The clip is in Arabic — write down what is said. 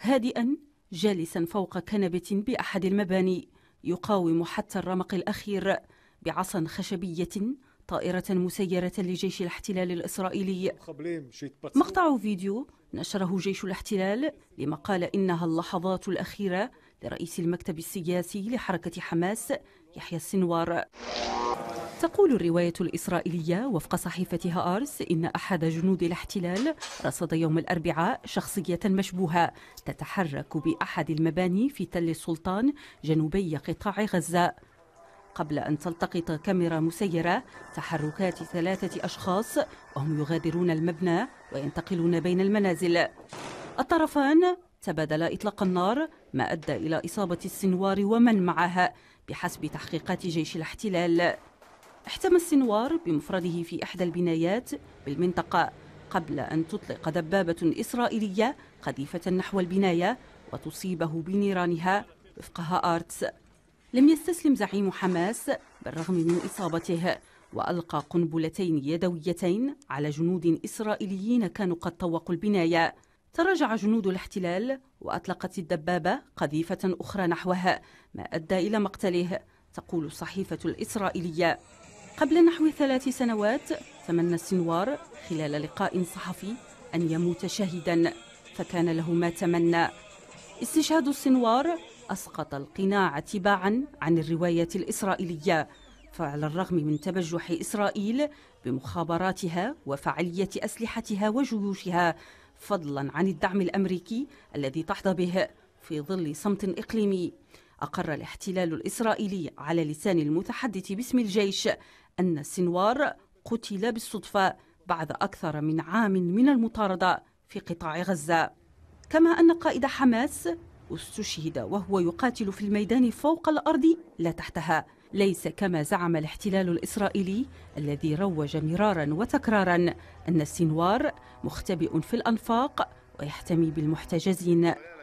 هادئا جالسا فوق كنبة بأحد المباني يقاوم حتى الرمق الأخير بعصا خشبية طائرة مسيرة لجيش الاحتلال الإسرائيلي مقطع فيديو نشره جيش الاحتلال لما قال إنها اللحظات الأخيرة لرئيس المكتب السياسي لحركة حماس يحيى السنوار تقول الرواية الإسرائيلية وفق صحيفة هآرس إن أحد جنود الاحتلال رصد يوم الأربعاء شخصية مشبوهة تتحرك بأحد المباني في تل السلطان جنوبي قطاع غزة قبل أن تلتقط كاميرا مسيرة تحركات ثلاثة أشخاص وهم يغادرون المبنى وينتقلون بين المنازل الطرفان تبادلا إطلاق النار ما أدى إلى إصابة السنوار ومن معها بحسب تحقيقات جيش الاحتلال احتمى السنوار بمفرده في إحدى البنايات بالمنطقة قبل أن تطلق دبابة إسرائيلية قذيفة نحو البناية وتصيبه بنيرانها وفقها ارتس لم يستسلم زعيم حماس بالرغم من إصابته وألقى قنبلتين يدويتين على جنود إسرائيليين كانوا قد طوقوا البناية تراجع جنود الاحتلال وأطلقت الدبابة قذيفة أخرى نحوها ما أدى إلى مقتله تقول الصحيفة الإسرائيلية قبل نحو ثلاث سنوات تمنى السنوار خلال لقاء صحفي أن يموت شهيدا فكان له ما تمنى استشهاد السنوار أسقط القناع تباعا عن الرواية الإسرائيلية فعلى الرغم من تبجح إسرائيل بمخابراتها وفعالية أسلحتها وجيوشها فضلا عن الدعم الأمريكي الذي تحظى به في ظل صمت إقليمي أقر الاحتلال الإسرائيلي على لسان المتحدث باسم الجيش أن سنوار قتل بالصدفة بعد أكثر من عام من المطاردة في قطاع غزة كما أن قائد حماس استشهد وهو يقاتل في الميدان فوق الأرض لا تحتها ليس كما زعم الاحتلال الإسرائيلي الذي روج مرارا وتكرارا أن السنوار مختبئ في الأنفاق ويحتمي بالمحتجزين